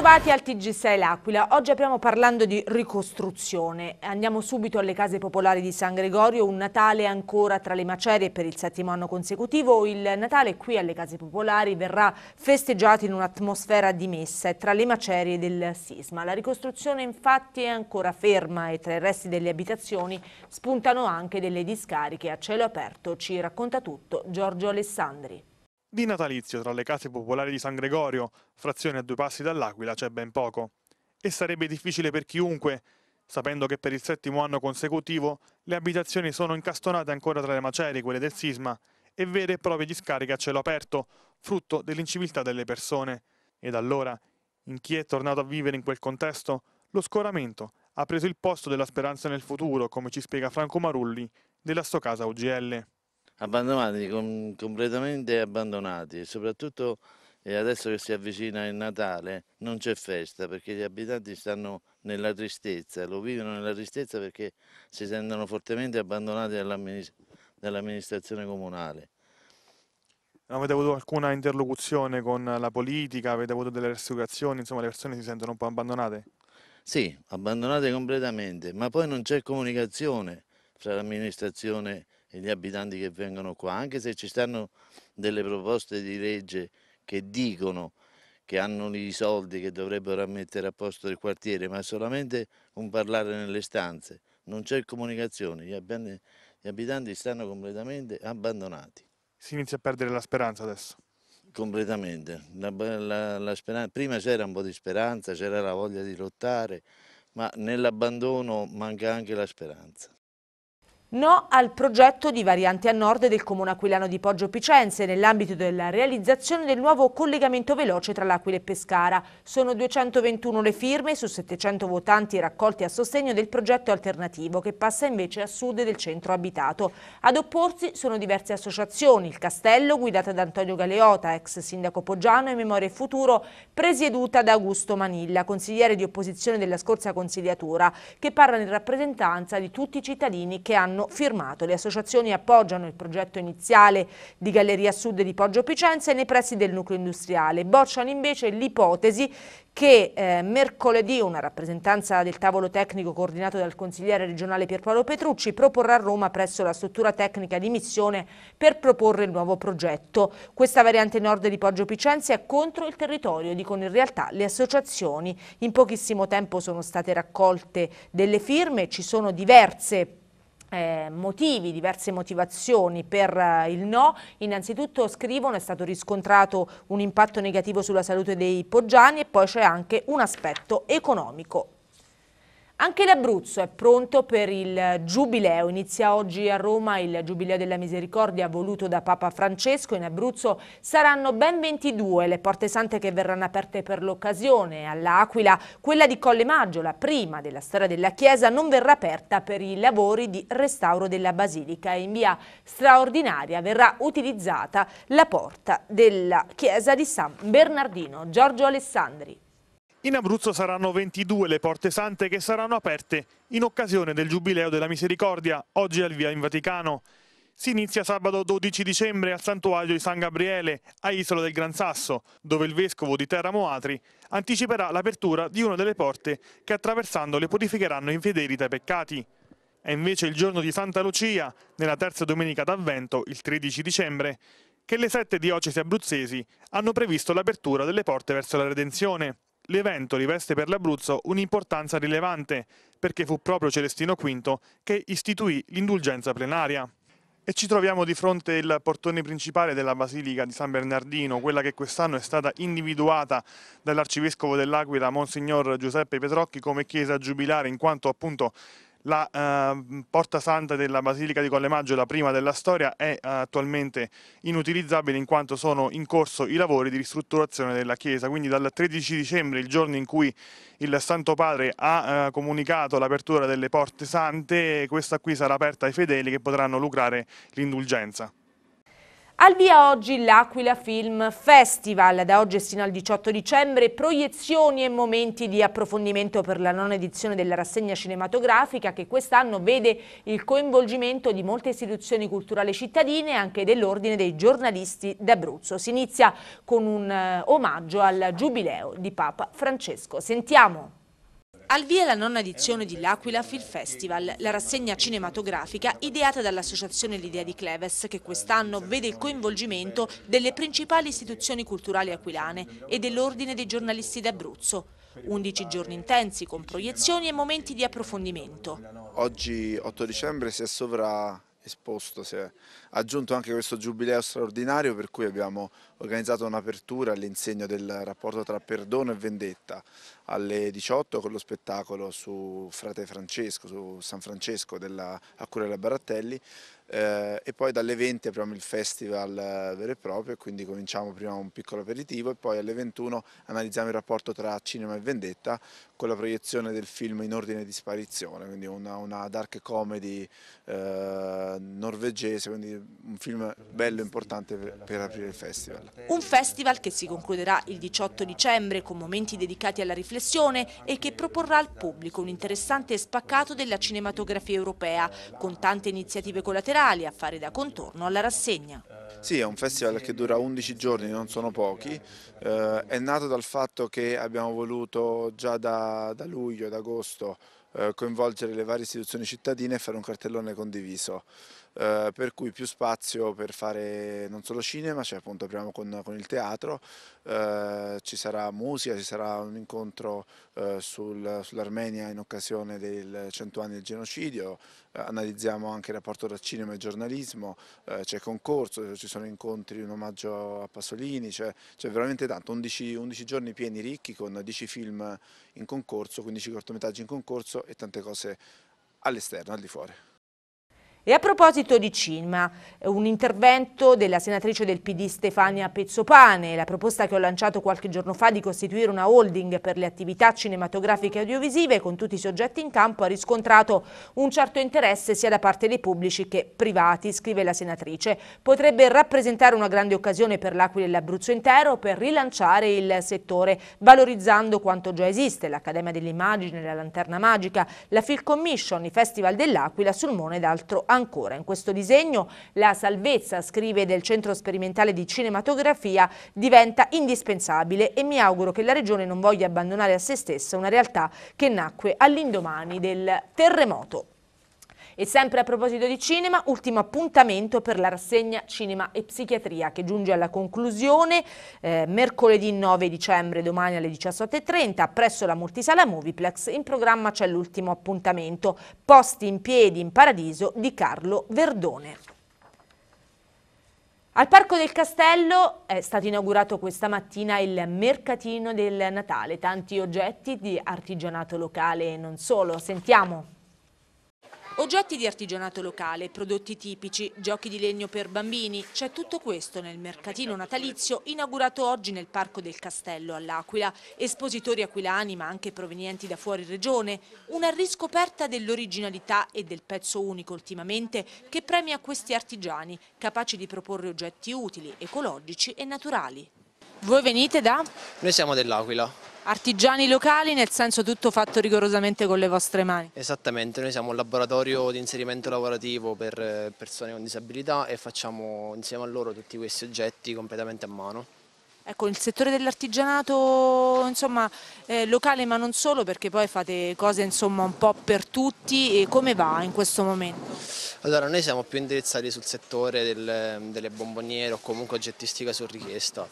Bentrovati al TG6 L'Aquila. Oggi apriamo parlando di ricostruzione. Andiamo subito alle case popolari di San Gregorio, un Natale ancora tra le macerie per il settimo anno consecutivo. Il Natale qui alle case popolari verrà festeggiato in un'atmosfera di messa e tra le macerie del sisma. La ricostruzione infatti è ancora ferma e tra i resti delle abitazioni spuntano anche delle discariche a cielo aperto. Ci racconta tutto Giorgio Alessandri. Di natalizio tra le case popolari di San Gregorio, frazione a due passi dall'Aquila, c'è ben poco. E sarebbe difficile per chiunque, sapendo che per il settimo anno consecutivo le abitazioni sono incastonate ancora tra le macerie, quelle del sisma, e vere e proprie discariche a cielo aperto, frutto dell'inciviltà delle persone. Ed allora, in chi è tornato a vivere in quel contesto, lo scoramento ha preso il posto della speranza nel futuro, come ci spiega Franco Marulli, della Stocasa UGL abbandonati, com completamente abbandonati e soprattutto e eh, adesso che si avvicina il Natale non c'è festa perché gli abitanti stanno nella tristezza, lo vivono nella tristezza perché si sentono fortemente abbandonati dall'amministrazione comunale. avete avuto alcuna interlocuzione con la politica, avete avuto delle rassicurazioni, insomma le persone si sentono un po' abbandonate? Sì, abbandonate completamente, ma poi non c'è comunicazione fra l'amministrazione e e gli abitanti che vengono qua, anche se ci stanno delle proposte di legge che dicono che hanno i soldi che dovrebbero mettere a posto il quartiere, ma solamente un parlare nelle stanze, non c'è comunicazione, gli abitanti, gli abitanti stanno completamente abbandonati. Si inizia a perdere la speranza adesso? Completamente, la, la, la speranza, prima c'era un po' di speranza, c'era la voglia di lottare, ma nell'abbandono manca anche la speranza. No al progetto di variante a nord del comune aquilano di Poggio Picenze nell'ambito della realizzazione del nuovo collegamento veloce tra l'Aquila e Pescara. Sono 221 le firme su 700 votanti raccolti a sostegno del progetto alternativo che passa invece a sud del centro abitato. Ad opporsi sono diverse associazioni, il Castello guidata da Antonio Galeota, ex sindaco Poggiano e Memoria e Futuro presieduta da Augusto Manilla, consigliere di opposizione della scorsa consigliatura, che parla in rappresentanza di tutti i cittadini che hanno hanno firmato. Le associazioni appoggiano il progetto iniziale di Galleria Sud di Poggio Picenza e nei pressi del nucleo industriale. Bocciano invece l'ipotesi che eh, mercoledì una rappresentanza del tavolo tecnico coordinato dal consigliere regionale Pierpaolo Petrucci proporrà a Roma presso la struttura tecnica di missione per proporre il nuovo progetto. Questa variante nord di Poggio Picenza è contro il territorio, dicono in realtà le associazioni. In pochissimo tempo sono state raccolte delle firme, ci sono diverse eh, motivi, diverse motivazioni per eh, il no. Innanzitutto scrivono è stato riscontrato un impatto negativo sulla salute dei poggiani e poi c'è anche un aspetto economico anche l'Abruzzo è pronto per il Giubileo. Inizia oggi a Roma il Giubileo della Misericordia voluto da Papa Francesco. In Abruzzo saranno ben 22 le porte sante che verranno aperte per l'occasione. All'Aquila, quella di Colle Maggio, la prima della storia della Chiesa, non verrà aperta per i lavori di restauro della Basilica in via straordinaria verrà utilizzata la porta della Chiesa di San Bernardino. Giorgio Alessandri. In Abruzzo saranno 22 le porte sante che saranno aperte in occasione del Giubileo della Misericordia, oggi al Via in Vaticano. Si inizia sabato 12 dicembre al santuario di San Gabriele, a Isola del Gran Sasso, dove il vescovo di Teramo Atri anticiperà l'apertura di una delle porte che attraversando le purificheranno infedeli dai peccati. È invece il giorno di Santa Lucia, nella terza domenica d'Avvento, il 13 dicembre, che le sette diocesi abruzzesi hanno previsto l'apertura delle porte verso la redenzione l'evento riveste per l'Abruzzo un'importanza rilevante, perché fu proprio Celestino V che istituì l'indulgenza plenaria. E ci troviamo di fronte al portone principale della Basilica di San Bernardino, quella che quest'anno è stata individuata dall'arcivescovo dell'Aquila, Monsignor Giuseppe Petrocchi, come chiesa giubilare, in quanto appunto la eh, porta santa della Basilica di Collemaggio, la prima della storia, è eh, attualmente inutilizzabile in quanto sono in corso i lavori di ristrutturazione della chiesa, quindi dal 13 dicembre, il giorno in cui il Santo Padre ha eh, comunicato l'apertura delle porte sante, questa qui sarà aperta ai fedeli che potranno lucrare l'indulgenza. Al via oggi l'Aquila Film Festival, da oggi sino al 18 dicembre, proiezioni e momenti di approfondimento per la nona edizione della rassegna cinematografica che quest'anno vede il coinvolgimento di molte istituzioni culturali cittadine e anche dell'Ordine dei giornalisti d'Abruzzo. Si inizia con un eh, omaggio al giubileo di Papa Francesco. Sentiamo! Al via la nona edizione di L'Aquila Film Festival, la rassegna cinematografica ideata dall'associazione L'Idea di Cleves, che quest'anno vede il coinvolgimento delle principali istituzioni culturali aquilane e dell'Ordine dei giornalisti d'Abruzzo. 11 giorni intensi con proiezioni e momenti di approfondimento. Oggi 8 dicembre si è sovraesposto, si è aggiunto anche questo giubileo straordinario per cui abbiamo organizzato un'apertura all'insegno del rapporto tra perdono e vendetta alle 18 con lo spettacolo su Frate Francesco, su San Francesco della, a cura della Barattelli eh, e poi dalle 20 apriamo il festival eh, vero e proprio quindi cominciamo prima un piccolo aperitivo e poi alle 21 analizziamo il rapporto tra cinema e vendetta con la proiezione del film In ordine di sparizione, quindi una, una dark comedy eh, norvegese, quindi un film bello e importante per aprire il festival. Un festival che si concluderà il 18 dicembre con momenti dedicati alla riflessione e che proporrà al pubblico un interessante spaccato della cinematografia europea, con tante iniziative collaterali a fare da contorno alla rassegna. Sì, è un festival che dura 11 giorni, non sono pochi, eh, è nato dal fatto che abbiamo voluto già da, da luglio ad agosto eh, coinvolgere le varie istituzioni cittadine e fare un cartellone condiviso eh, per cui più spazio per fare non solo cinema, cioè appunto apriamo con, con il teatro, eh, ci sarà musica, ci sarà un incontro eh, sul, sull'Armenia in occasione del 100 anni del genocidio, eh, analizziamo anche il rapporto tra cinema e giornalismo, eh, c'è concorso, ci sono incontri, un omaggio a Pasolini, c'è veramente tanto, 11, 11 giorni pieni ricchi con 10 film in concorso, 15 cortometraggi in concorso e tante cose all'esterno, al di fuori. E a proposito di cinema, un intervento della senatrice del PD Stefania Pezzopane, la proposta che ho lanciato qualche giorno fa di costituire una holding per le attività cinematografiche e audiovisive con tutti i soggetti in campo ha riscontrato un certo interesse sia da parte dei pubblici che privati, scrive la senatrice. Potrebbe rappresentare una grande occasione per l'Aquila e l'Abruzzo intero per rilanciare il settore, valorizzando quanto già esiste, l'Accademia dell'Immagine, la Lanterna Magica, la Film Commission, i Festival dell'Aquila, Sulmone ed altro ancora. Ancora in questo disegno la salvezza, scrive del Centro Sperimentale di Cinematografia, diventa indispensabile e mi auguro che la Regione non voglia abbandonare a se stessa una realtà che nacque all'indomani del terremoto. E sempre a proposito di cinema, ultimo appuntamento per la rassegna Cinema e Psichiatria che giunge alla conclusione eh, mercoledì 9 dicembre, domani alle 17.30 presso la Multisala Moviplex. In programma c'è l'ultimo appuntamento, Posti in piedi in paradiso di Carlo Verdone. Al Parco del Castello è stato inaugurato questa mattina il mercatino del Natale, tanti oggetti di artigianato locale e non solo. Sentiamo. Oggetti di artigianato locale, prodotti tipici, giochi di legno per bambini, c'è tutto questo nel mercatino natalizio inaugurato oggi nel Parco del Castello all'Aquila. Espositori aquilani ma anche provenienti da fuori regione, una riscoperta dell'originalità e del pezzo unico ultimamente che premia questi artigiani capaci di proporre oggetti utili, ecologici e naturali. Voi venite da? Noi siamo dell'Aquila, Artigiani locali, nel senso tutto fatto rigorosamente con le vostre mani? Esattamente, noi siamo un laboratorio di inserimento lavorativo per eh, persone con disabilità e facciamo insieme a loro tutti questi oggetti completamente a mano. Ecco, il settore dell'artigianato eh, locale ma non solo perché poi fate cose insomma, un po' per tutti e come va in questo momento? Allora noi siamo più indirizzati sul settore del, delle bomboniere o comunque oggettistica su richiesta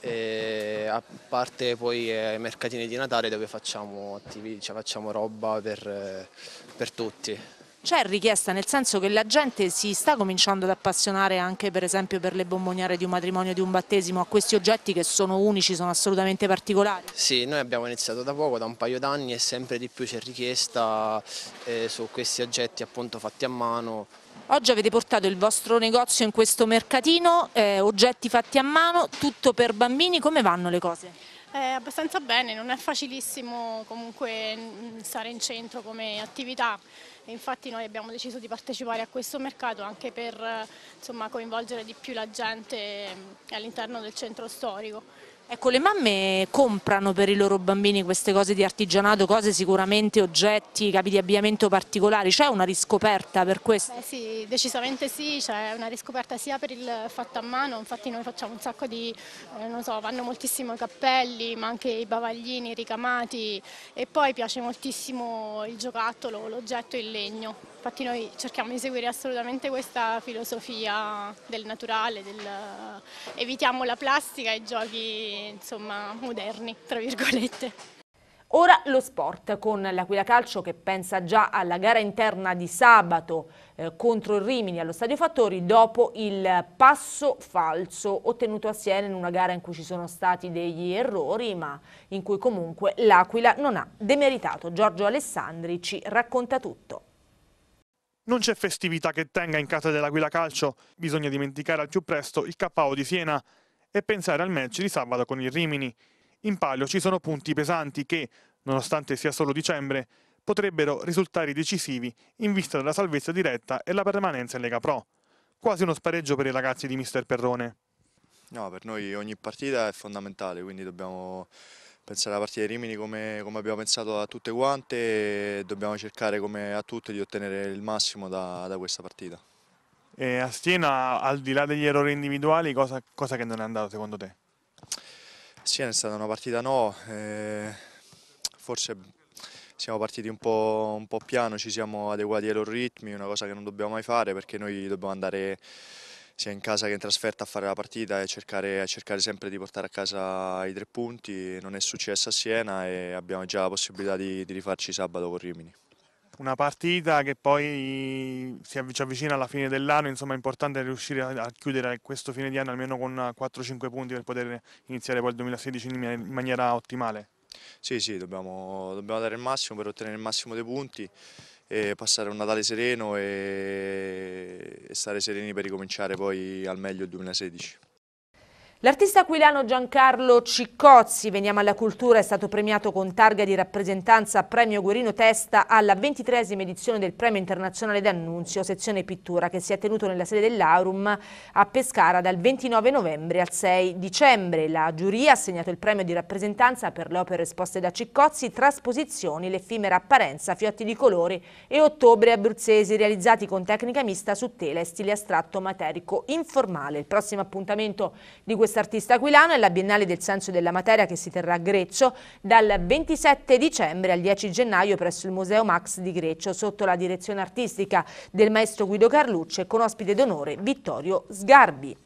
e a parte poi ai eh, mercatini di Natale dove facciamo, attivi, cioè facciamo roba per, eh, per tutti. C'è richiesta nel senso che la gente si sta cominciando ad appassionare anche per esempio per le bomboniere di un matrimonio, di un battesimo, a questi oggetti che sono unici, sono assolutamente particolari? Sì, noi abbiamo iniziato da poco, da un paio d'anni e sempre di più c'è richiesta eh, su questi oggetti appunto fatti a mano Oggi avete portato il vostro negozio in questo mercatino, eh, oggetti fatti a mano, tutto per bambini, come vanno le cose? Eh, abbastanza bene, non è facilissimo comunque mm, stare in centro come attività, infatti noi abbiamo deciso di partecipare a questo mercato anche per eh, insomma, coinvolgere di più la gente mm, all'interno del centro storico. Ecco, le mamme comprano per i loro bambini queste cose di artigianato, cose sicuramente, oggetti, capi di abbigliamento particolari, c'è una riscoperta per questo? Beh, sì, decisamente sì, c'è una riscoperta sia per il fatto a mano, infatti noi facciamo un sacco di, eh, non so, vanno moltissimo i cappelli, ma anche i bavaglini ricamati e poi piace moltissimo il giocattolo, l'oggetto il legno. Infatti noi cerchiamo di seguire assolutamente questa filosofia del naturale, del... Eh, evitiamo la plastica e i giochi insomma, moderni, tra virgolette. Ora lo sport con l'Aquila Calcio che pensa già alla gara interna di sabato eh, contro il Rimini allo Stadio Fattori dopo il passo falso ottenuto a Siena in una gara in cui ci sono stati degli errori ma in cui comunque l'Aquila non ha demeritato. Giorgio Alessandri ci racconta tutto. Non c'è festività che tenga in casa dell'Aquila Calcio, bisogna dimenticare al più presto il KO di Siena e pensare al match di sabato con il Rimini. In palio ci sono punti pesanti che, nonostante sia solo dicembre, potrebbero risultare decisivi in vista della salvezza diretta e la permanenza in Lega Pro. Quasi uno spareggio per i ragazzi di Mister Perrone. No, per noi ogni partita è fondamentale, quindi dobbiamo pensare alla partita di Rimini come, come, abbiamo pensato a tutte quante e dobbiamo cercare come a tutte di ottenere il massimo da, da questa partita. E a Siena, al di là degli errori individuali, cosa, cosa che non è andato secondo te? Siena è stata una partita no, eh, forse siamo partiti un po', un po' piano, ci siamo adeguati ai loro ritmi, una cosa che non dobbiamo mai fare perché noi dobbiamo andare sia in casa che in trasferta a fare la partita e cercare, cercare sempre di portare a casa i tre punti. Non è successo a Siena e abbiamo già la possibilità di, di rifarci sabato con Rimini una partita che poi si avvicina alla fine dell'anno, insomma è importante riuscire a chiudere questo fine di anno almeno con 4-5 punti per poter iniziare poi il 2016 in maniera ottimale. Sì, sì, dobbiamo, dobbiamo dare il massimo per ottenere il massimo dei punti passare un Natale sereno e, e stare sereni per ricominciare poi al meglio il 2016. L'artista aquilano Giancarlo Ciccozzi, veniamo alla cultura, è stato premiato con targa di rappresentanza Premio Guerino Testa alla ventitresima edizione del Premio Internazionale d'Annunzio, sezione pittura, che si è tenuto nella sede dell'Aurum a Pescara dal 29 novembre al 6 dicembre. La giuria ha assegnato il premio di rappresentanza per le opere esposte da Ciccozzi, Trasposizioni, L'effimera apparenza, Fiotti di colori e Ottobre abruzzesi, realizzati con tecnica mista su tela e stile astratto materico informale. Il prossimo appuntamento di questo Quest'artista aquilano è la Biennale del Senso della Materia che si terrà a Greccio dal 27 dicembre al 10 gennaio presso il Museo Max di Greccio sotto la direzione artistica del maestro Guido Carlucci e con ospite d'onore Vittorio Sgarbi.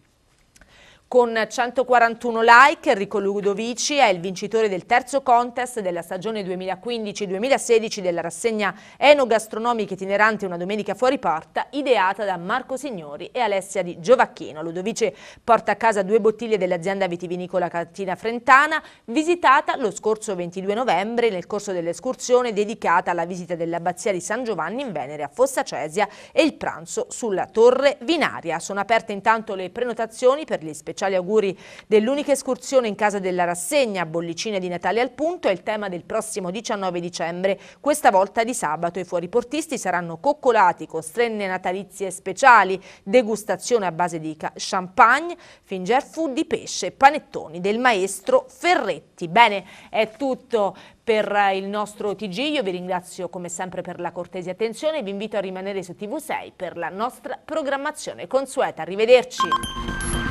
Con 141 like, Enrico Ludovici è il vincitore del terzo contest della stagione 2015-2016 della rassegna enogastronomica itinerante Una domenica fuori porta, ideata da Marco Signori e Alessia di Giovacchino. Ludovici porta a casa due bottiglie dell'azienda vitivinicola Cantina Frentana, visitata lo scorso 22 novembre nel corso dell'escursione dedicata alla visita dell'abbazia di San Giovanni in Venere a Fossa Cesia e il pranzo sulla Torre Vinaria. Sono aperte intanto le prenotazioni per gli speciali speciali auguri dell'unica escursione in casa della rassegna, bollicine di Natale al punto, è il tema del prossimo 19 dicembre. Questa volta di sabato i fuoriportisti saranno coccolati con strenne natalizie speciali, degustazione a base di champagne, finger food di pesce e panettoni del maestro Ferretti. Bene, è tutto per il nostro TG, io vi ringrazio come sempre per la cortese attenzione e vi invito a rimanere su TV6 per la nostra programmazione consueta. Arrivederci!